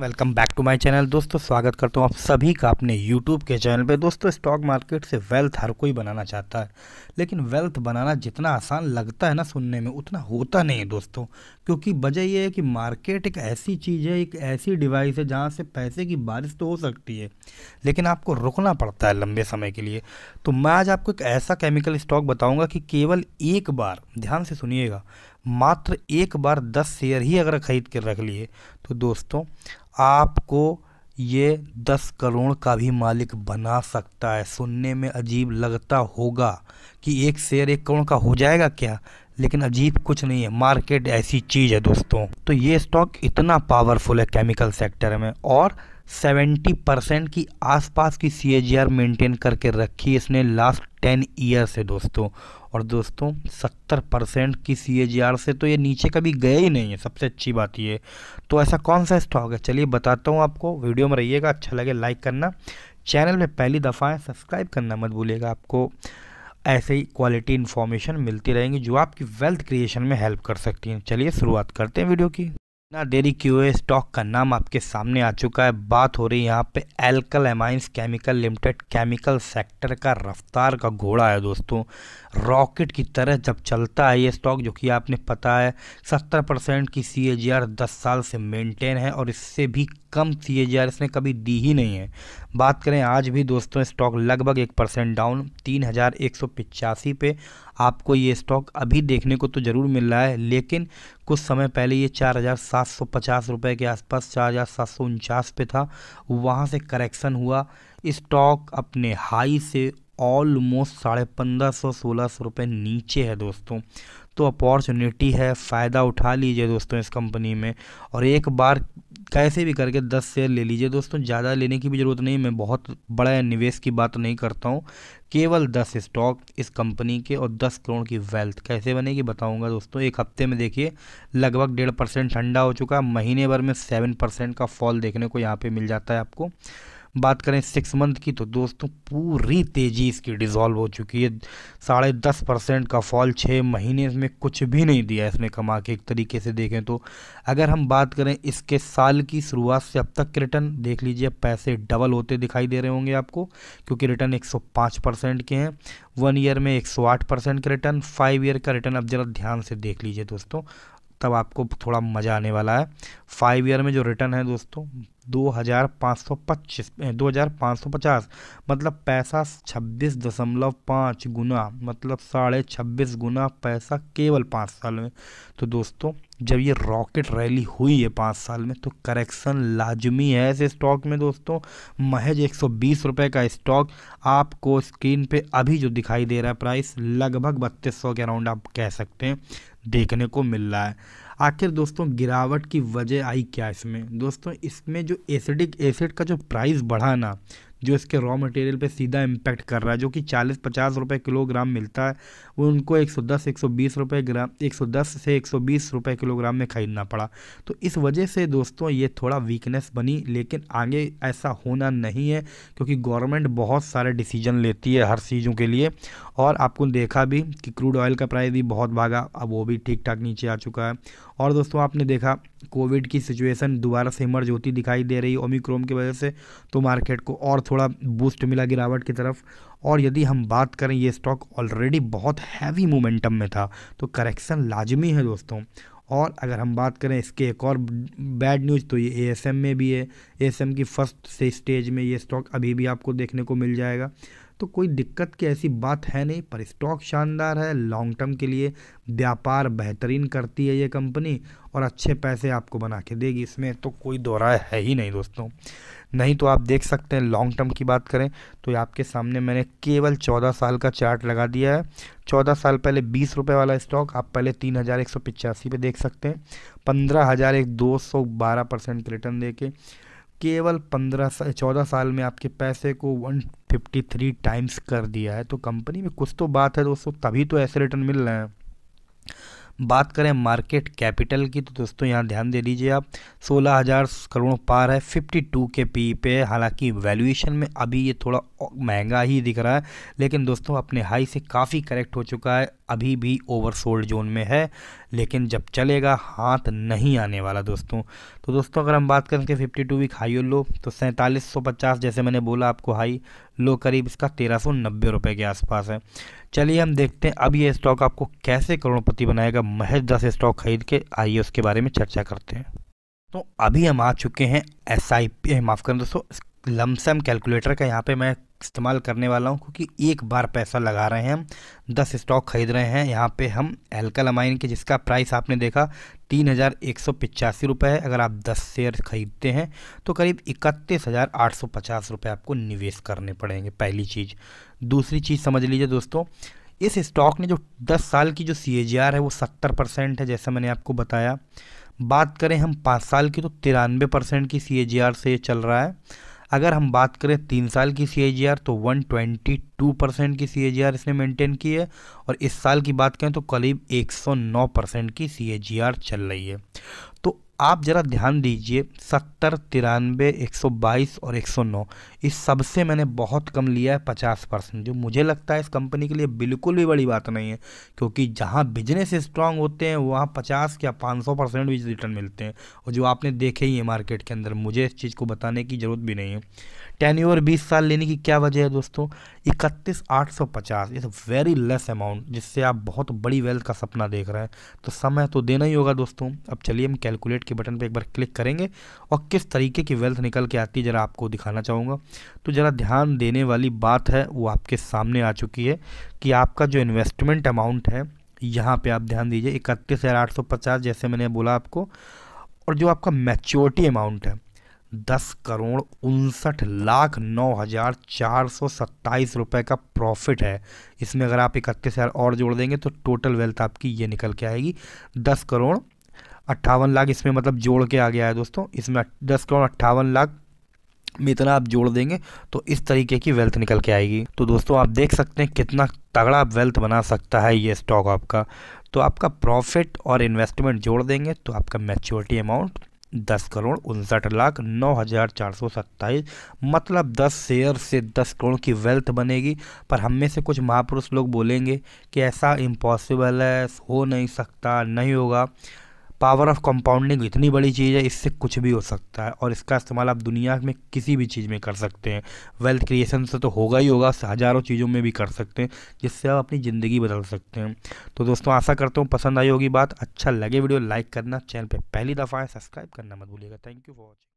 welcome back to my channel दोस्तों स्वागत करता हूँ आप सभी का अपने यूट्यूब के चैनल पे दोस्तों स्टॉक मार्केट से वेल्थ हर कोई बनाना चाहता है लेकिन वेल्थ बनाना जितना आसान लगता है ना सुनने में उतना होता नहीं है दोस्तों क्योंकि वजह यह है कि मार्केट एक ऐसी चीज़ है एक ऐसी डिवाइस है जहाँ से पैसे की बारिश तो हो सकती है लेकिन आपको रुकना पड़ता है लंबे समय के लिए तो मैं आज आपको एक ऐसा केमिकल स्टॉक बताऊँगा कि केवल एक बार ध्यान से सुनिएगा मात्र एक बार दस शेयर ही अगर ख़रीद कर रख लिए तो दोस्तों आपको ये दस करोड़ का भी मालिक बना सकता है सुनने में अजीब लगता होगा कि एक शेयर एक करोड़ का हो जाएगा क्या लेकिन अजीब कुछ नहीं है मार्केट ऐसी चीज़ है दोस्तों तो ये स्टॉक इतना पावरफुल है केमिकल सेक्टर में और 70 परसेंट की आसपास की सी ए मेंटेन करके रखी इसने लास्ट 10 ईयर से दोस्तों और दोस्तों सत्तर परसेंट की सी से तो ये नीचे कभी गए ही नहीं है सबसे अच्छी बात ये तो ऐसा कौन सा स्टॉक है चलिए बताता हूँ आपको वीडियो में रहिएगा अच्छा लगे लाइक करना चैनल में पहली दफ़ा है सब्सक्राइब करना मत भूलिएगा आपको ऐसे ही क्वालिटी इन्फॉर्मेशन मिलती रहेंगी जो आपकी वेल्थ क्रिएशन में हेल्प कर सकती हैं चलिए शुरुआत करते हैं वीडियो की ना देरी क्यों है स्टॉक का नाम आपके सामने आ चुका है बात हो रही है यहाँ पे alkyl amines chemical limited chemical sector का रफ्तार का घोड़ा है दोस्तों रॉकेट की तरह जब चलता है ये स्टॉक जो कि आपने पता है सत्तर परसेंट की सी ए जी आर दस साल से मेंटेन है और इससे भी कम सी ए जी आर इसने कभी दी ही नहीं है बात करें आज भी दोस्तों स्टॉक लगभग एक परसेंट डाउन तीन हज़ार एक सौ पिचासी पे आपको ये स्टॉक अभी देखने को तो ज़रूर मिल रहा है लेकिन कुछ समय पहले ये चार हज़ार सात सौ पचास रुपये के आसपास चार हज़ार सात सौ उनचास पे था वहाँ से करेक्शन हुआ स्टॉक अपने हाई से ऑलमोस्ट साढ़े पंद्रह सौ सोलह सौ रुपये नीचे है दोस्तों तो अपॉर्चुनिटी है फ़ायदा उठा लीजिए दोस्तों इस कंपनी में और एक बार कैसे भी करके दस शेयर ले लीजिए दोस्तों ज़्यादा लेने की भी ज़रूरत नहीं मैं बहुत बड़ा निवेश की बात नहीं करता हूँ केवल दस स्टॉक इस कंपनी के और दस करोड़ की वेल्थ कैसे बनेगी बताऊँगा दोस्तों एक हफ्ते में देखिए लगभग डेढ़ परसेंट ठंडा हो चुका महीने भर में सेवन परसेंट का फॉल देखने को यहाँ पर मिल जाता है आपको बात करें सिक्स मंथ की तो दोस्तों पूरी तेज़ी इसकी डिज़ोल्व हो चुकी है साढ़े दस परसेंट का फॉल छः महीने में कुछ भी नहीं दिया इसने कमा के एक तरीके से देखें तो अगर हम बात करें इसके साल की शुरुआत से अब तक के रिटर्न देख लीजिए पैसे डबल होते दिखाई दे रहे होंगे आपको क्योंकि रिटर्न एक परसेंट के हैं वन ईयर में एक परसेंट के रिटर्न फाइव ईयर का रिटर्न अब ज़रा ध्यान से देख लीजिए दोस्तों तब आपको थोड़ा मज़ा आने वाला है फाइव ईयर में जो रिटर्न है दोस्तों दो हज़ार पाँच सौ पच्चीस दो हज़ार पाँच सौ पचास मतलब पैसा छब्बीस दशमलव पाँच गुना मतलब साढ़े छब्बीस गुना पैसा केवल पाँच साल में तो दोस्तों जब ये रॉकेट रैली हुई है पाँच साल में तो करेक्शन लाजमी है ऐसे स्टॉक में दोस्तों महज एक सौ बीस रुपये का स्टॉक आपको स्क्रीन पे अभी जो दिखाई दे रहा है प्राइस लगभग बत्तीस सौ के अराउंड आप कह सकते हैं देखने को मिल रहा है आखिर दोस्तों गिरावट की वजह आई क्या इसमें दोस्तों इसमें जो एसिडिक एसिड का जो प्राइस बढ़ा ना जो इसके रॉ मटेरियल पे सीधा इम्पैक्ट कर रहा है जो कि चालीस पचास रुपये किलोग्राम मिलता है वो उनको एक सौ दस एक सौ बीस रुपये ग्राम एक सौ दस से एक सौ बीस रुपये किलोग्राम में ख़रीदना पड़ा तो इस वजह से दोस्तों ये थोड़ा वीकनेस बनी लेकिन आगे ऐसा होना नहीं है क्योंकि गवर्नमेंट बहुत सारे डिसीजन लेती है हर चीज़ों के लिए और आपको देखा भी कि क्रूड ऑयल का प्राइस भी बहुत भागा अब वो भी ठीक ठाक नीचे आ चुका है और दोस्तों आपने देखा कोविड की सिचुएशन दोबारा से इमर्ज होती दिखाई दे रही है ओमिक्रोम की वजह से तो मार्केट को और थोड़ा बूस्ट मिला गिरावट की तरफ और यदि हम बात करें ये स्टॉक ऑलरेडी बहुत हैवी मोमेंटम में था तो करेक्शन लाजमी है दोस्तों और अगर हम बात करें इसके एक और बैड न्यूज़ तो ये ए में भी है ए की फ़र्स्ट से स्टेज में ये स्टॉक अभी भी आपको देखने को मिल जाएगा तो कोई दिक्कत की ऐसी बात है नहीं पर स्टॉक शानदार है लॉन्ग टर्म के लिए व्यापार बेहतरीन करती है ये कंपनी और अच्छे पैसे आपको बना के देगी इसमें तो कोई दोहराय है ही नहीं दोस्तों नहीं तो आप देख सकते हैं लॉन्ग टर्म की बात करें तो आपके सामने मैंने केवल चौदह साल का चार्ट लगा दिया है चौदह साल पहले बीस रुपये वाला स्टॉक आप पहले तीन हज़ार एक सौ पिचासी पर देख सकते हैं पंद्रह हज़ार एक दो सौ बारह परसेंट रिटर्न दे के केवल पंद्रह सा, चौदह साल में आपके पैसे को वन फिफ्टी थ्री टाइम्स कर दिया है तो कंपनी में कुछ तो बात है दोस्तों तभी तो ऐसे रिटर्न मिल रहे हैं बात करें मार्केट कैपिटल की तो दोस्तों यहाँ ध्यान दे दीजिए आप सोलह हज़ार करोड़ पार है फिफ्टी टू के पी e पे हालांकि वैल्यूएशन में अभी ये थोड़ा महंगा ही दिख रहा है लेकिन दोस्तों अपने हाई से काफ़ी करेक्ट हो चुका है अभी भी ओवरसोल्ड जोन में है लेकिन जब चलेगा हाथ नहीं आने वाला दोस्तों तो दोस्तों अगर हम बात करें कि फिफ्टी टू वीक हाई और लो तो सैंतालीस सौ पचास जैसे मैंने बोला आपको हाई लो करीब इसका तेरह सौ नब्बे रुपये के आसपास है चलिए हम देखते हैं अब ये स्टॉक आपको कैसे करोड़पति बनाएगा महज दस स्टॉक खरीद के आइए उसके बारे में चर्चा करते हैं तो अभी हम आ चुके हैं एस आई पी माफ़ करें दोस्तों लमसम कैलकुलेटर का यहाँ पे मैं इस्तेमाल करने वाला हूँ क्योंकि एक बार पैसा लगा रहे हैं हम दस स्टॉक खरीद रहे हैं यहाँ पे हम एल्कालमाइन के जिसका प्राइस आपने देखा तीन हज़ार एक सौ पिचासी रुपये है अगर आप दस शेयर खरीदते हैं तो करीब इकतीस हज़ार आठ सौ पचास रुपये आपको निवेश करने पड़ेंगे पहली चीज़ दूसरी चीज़ समझ लीजिए दोस्तों इस स्टॉक ने जो दस साल की जो सी है वो सत्तर परसेंट है जैसा मैंने आपको बताया बात करें हम पाँच साल की तो तिरानवे परसेंट की सी से ये चल रहा है अगर हम बात करें तीन साल की सी तो 122 परसेंट की सी इसने मेंटेन की है और इस साल की बात करें तो करीब 109 परसेंट की सी चल रही है तो आप ज़रा ध्यान दीजिए सत्तर तिरानवे एक सौ बाईस और एक सौ नौ इस सबसे मैंने बहुत कम लिया है पचास परसेंट जो मुझे लगता है इस कंपनी के लिए बिल्कुल भी बड़ी बात नहीं है क्योंकि जहाँ बिजनेस स्ट्रांग होते हैं वहाँ पचास या पाँच सौ परसेंट भी रिटर्न मिलते हैं और जो आपने देखे ही है मार्केट के अंदर मुझे इस चीज़ को बताने की ज़रूरत भी नहीं है टेन ईयर बीस साल लेने की क्या वजह है दोस्तों इकतीस आठ सौ पचास इज वेरी लेस अमाउंट जिससे आप बहुत बड़ी वेल्थ का सपना देख रहे हैं तो समय तो देना ही होगा दोस्तों अब चलिए हम कैलकुलेट के बटन पर एक बार क्लिक करेंगे और किस तरीके की वेल्थ निकल के आती है ज़रा आपको दिखाना चाहूँगा तो ज़रा ध्यान देने वाली बात है वो आपके सामने आ चुकी है कि आपका जो इन्वेस्टमेंट अमाउंट है यहाँ पे आप ध्यान दीजिए इकतीस हज़ार आठ सौ पचास जैसे मैंने बोला आपको और जो आपका मैच्योरिटी अमाउंट है दस करोड़ उनसठ लाख नौ हज़ार चार सौ सत्ताईस रुपये का प्रॉफिट है इसमें अगर आप इकतीस हज़ार और जोड़ देंगे तो टोटल वेल्थ आपकी ये निकल के आएगी दस करोड़ अट्ठावन लाख इसमें मतलब जोड़ के आ गया है दोस्तों इसमें दस करोड़ अट्ठावन लाख में इतना आप जोड़ देंगे तो इस तरीके की वेल्थ निकल के आएगी तो दोस्तों आप देख सकते हैं कितना तगड़ा वेल्थ बना सकता है ये स्टॉक आपका तो आपका प्रॉफिट और इन्वेस्टमेंट जोड़ देंगे तो आपका मैच्योरिटी अमाउंट दस करोड़ उनसठ लाख नौ हज़ार चार सौ सत्ताईस मतलब दस शेयर से दस करोड़ की वेल्थ बनेगी पर हम में से कुछ महापुरुष लोग बोलेंगे कि ऐसा इम्पॉसिबल है हो नहीं सकता नहीं होगा पावर ऑफ कंपाउंडिंग इतनी बड़ी चीज़ है इससे कुछ भी हो सकता है और इसका इस्तेमाल आप दुनिया में किसी भी चीज़ में कर सकते हैं वेल्थ क्रिएशन से तो होगा ही होगा हज़ारों चीज़ों में भी कर सकते हैं जिससे आप अपनी ज़िंदगी बदल सकते हैं तो दोस्तों आशा करता हूँ पसंद आई होगी बात अच्छा लगे वीडियो लाइक करना चैनल पर पहली दफ़ा है सब्सक्राइब करना मत भूलिएगा थैंक यू फॉर वॉचिंग